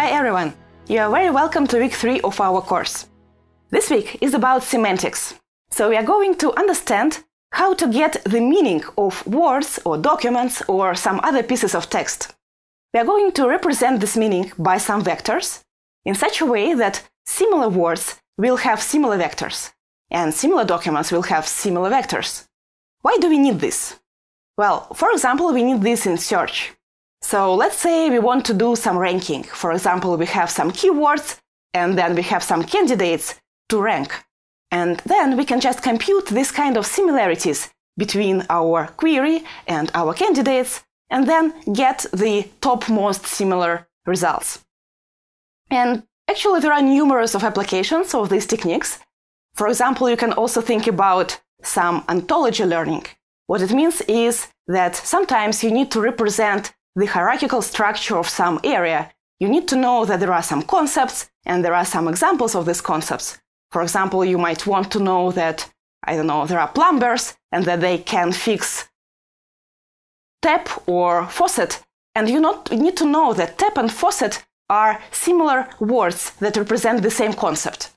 Hi everyone! You are very welcome to week 3 of our course. This week is about semantics. So we are going to understand how to get the meaning of words or documents or some other pieces of text. We are going to represent this meaning by some vectors in such a way that similar words will have similar vectors and similar documents will have similar vectors. Why do we need this? Well, for example, we need this in search. So let's say we want to do some ranking. For example, we have some keywords and then we have some candidates to rank. And then we can just compute this kind of similarities between our query and our candidates and then get the top most similar results. And actually, there are numerous of applications of these techniques. For example, you can also think about some ontology learning. What it means is that sometimes you need to represent the hierarchical structure of some area, you need to know that there are some concepts and there are some examples of these concepts. For example, you might want to know that, I don't know, there are plumbers and that they can fix tap or faucet. And you not, need to know that tap and faucet are similar words that represent the same concept.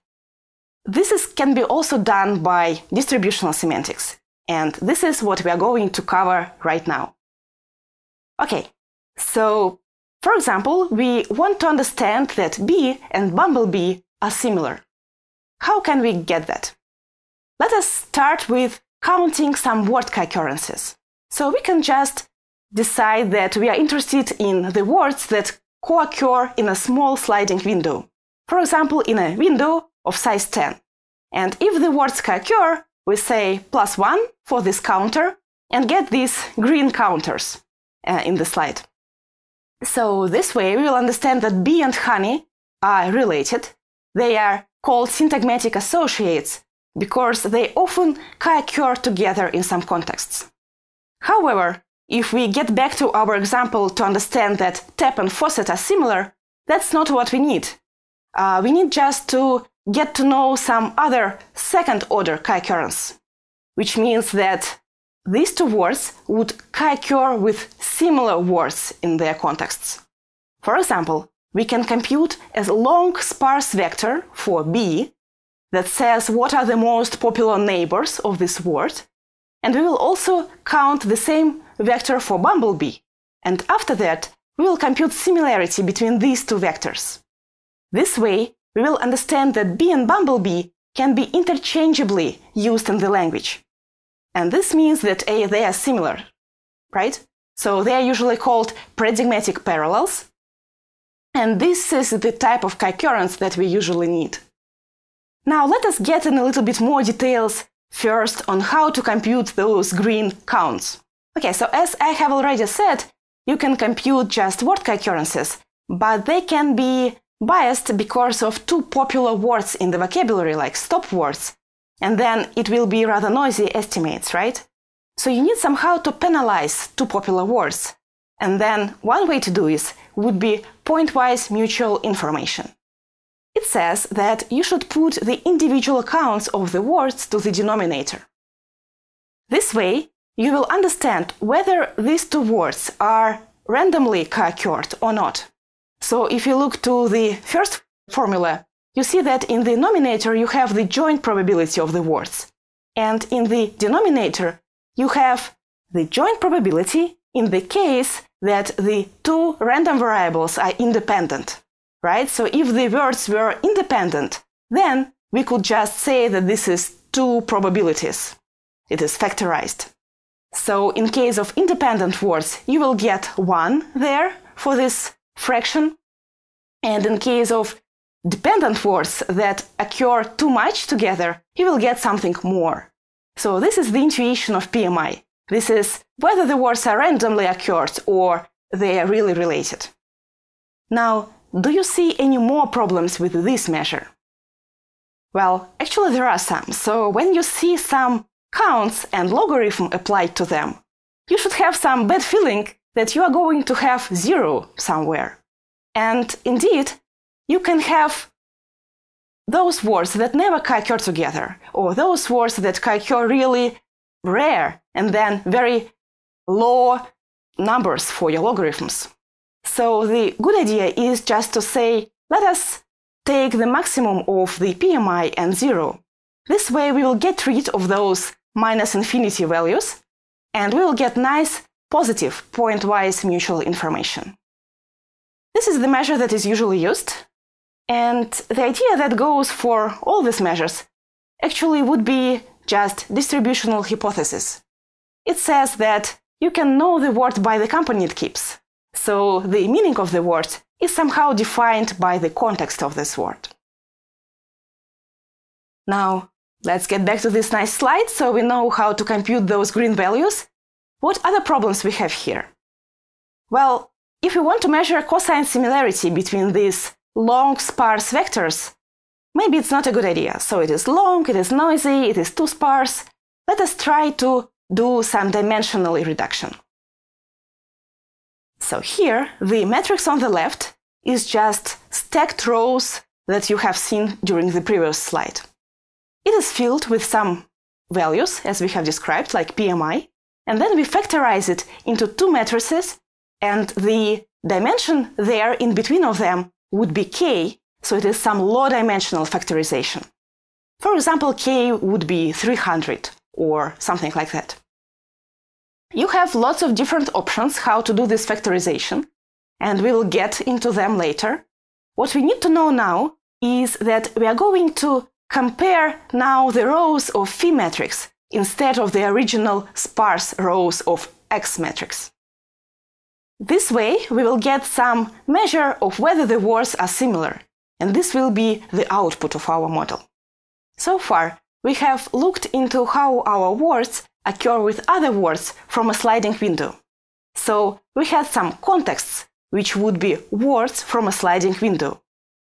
This is, can be also done by distributional semantics. And this is what we are going to cover right now. Okay, so, for example, we want to understand that bee and bumblebee are similar. How can we get that? Let us start with counting some word concurrences. So we can just decide that we are interested in the words that co-occur in a small sliding window. For example, in a window of size 10. And if the words co-occur, we say plus 1 for this counter and get these green counters uh, in the slide. So this way we will understand that bee and honey are related. They are called syntagmatic associates because they often co-occur together in some contexts. However, if we get back to our example to understand that tap and faucet are similar, that's not what we need. Uh, we need just to get to know some other second order co-occurrence, which means that these two words would co-occur with similar words in their contexts. For example, we can compute a long sparse vector for B that says what are the most popular neighbors of this word, and we will also count the same vector for bumblebee, and after that, we will compute similarity between these two vectors. This way, we will understand that B and bumblebee can be interchangeably used in the language. And this means that A, they are similar, right? So they are usually called paradigmatic parallels. And this is the type of concurrence that we usually need. Now let us get in a little bit more details first on how to compute those green counts. Okay, so as I have already said, you can compute just word concurrences, but they can be biased because of two popular words in the vocabulary like stop words and then it will be rather noisy estimates, right? So you need somehow to penalize two popular words. And then one way to do this would be point-wise mutual information. It says that you should put the individual counts of the words to the denominator. This way, you will understand whether these two words are randomly co-occurred or not. So if you look to the first formula, you see that in the numerator you have the joint probability of the words. And in the denominator, you have the joint probability in the case that the two random variables are independent, right? So if the words were independent, then we could just say that this is two probabilities. It is factorized. So in case of independent words, you will get 1 there for this fraction. And in case of dependent words that occur too much together, you will get something more. So this is the intuition of PMI. This is whether the words are randomly occurred or they are really related. Now, do you see any more problems with this measure? Well, actually there are some. So when you see some counts and logarithm applied to them, you should have some bad feeling that you are going to have zero somewhere. And indeed, you can have those words that never occur together, or those words that occur really rare and then very low numbers for your logarithms. So the good idea is just to say, let us take the maximum of the PMI and zero. This way we will get rid of those minus infinity values and we will get nice positive point-wise mutual information. This is the measure that is usually used and the idea that goes for all these measures actually would be just distributional hypothesis. It says that you can know the word by the company it keeps. So the meaning of the word is somehow defined by the context of this word. Now, let's get back to this nice slide so we know how to compute those green values. What other problems we have here? Well, if we want to measure cosine similarity between these long sparse vectors, maybe it's not a good idea. So it is long, it is noisy, it is too sparse. Let us try to do some dimensional reduction. So here, the matrix on the left is just stacked rows that you have seen during the previous slide. It is filled with some values, as we have described, like PMI, and then we factorize it into two matrices, and the dimension there in between of them would be k, so it is some low-dimensional factorization. For example, k would be 300 or something like that. You have lots of different options how to do this factorization, and we will get into them later. What we need to know now is that we are going to compare now the rows of phi matrix instead of the original sparse rows of X matrix. This way, we will get some measure of whether the words are similar, and this will be the output of our model. So far, we have looked into how our words occur with other words from a sliding window. So, we had some contexts, which would be words from a sliding window.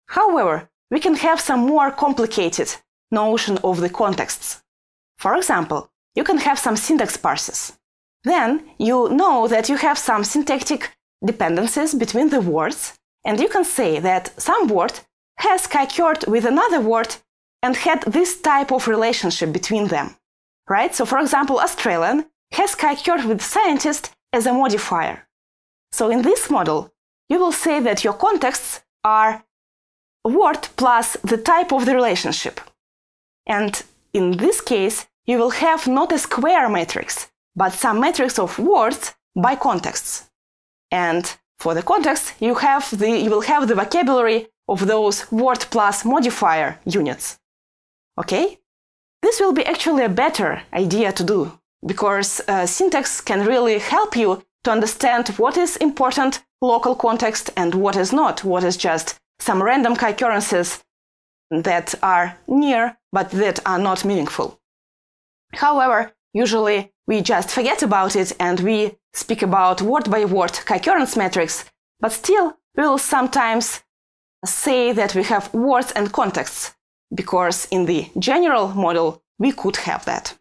However, we can have some more complicated notion of the contexts. For example, you can have some syntax parses. Then you know that you have some syntactic dependencies between the words, and you can say that some word has concurred with another word and had this type of relationship between them. Right? So, for example, Australian has concurred with scientist as a modifier. So, in this model, you will say that your contexts are word plus the type of the relationship. And in this case, you will have not a square matrix, but some matrix of words by contexts. And for the context, you, have the, you will have the vocabulary of those word plus modifier units. Okay? This will be actually a better idea to do, because uh, syntax can really help you to understand what is important local context and what is not, what is just some random occurrences that are near but that are not meaningful. However, usually we just forget about it and we speak about word by word concurrence metrics, but still we will sometimes say that we have words and contexts, because in the general model we could have that.